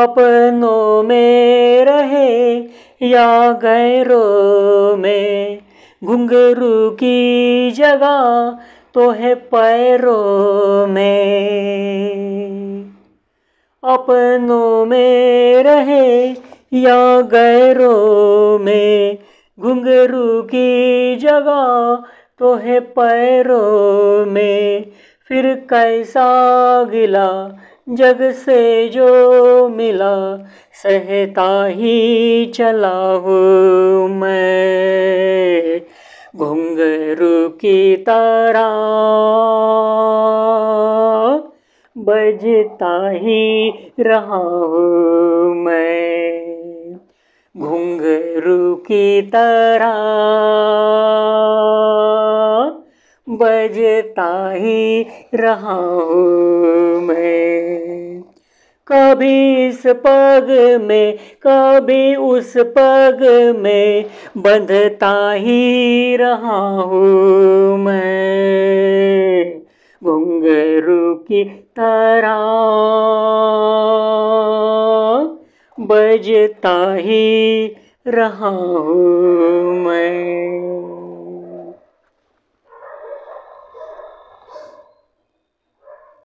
अपनों में रहे या गैरों में घुंघरू की जगह तो है पैरों में अपनों में रहे या गैरों में घुंघरू की जगह तो है पैरों में फिर कैसा गिला जग से जो मिला सहता ही चला हूँ मैं घुंघरू की तारा बजता ही रहा हूँ मैं घुंघरू की तारा बजता ही रहा हूँ मैं कभी इस पग में कभी उस पग में बंधता ही रहा हूँ मैं घुंगरू की तरह बजता ही रहा हूँ मैं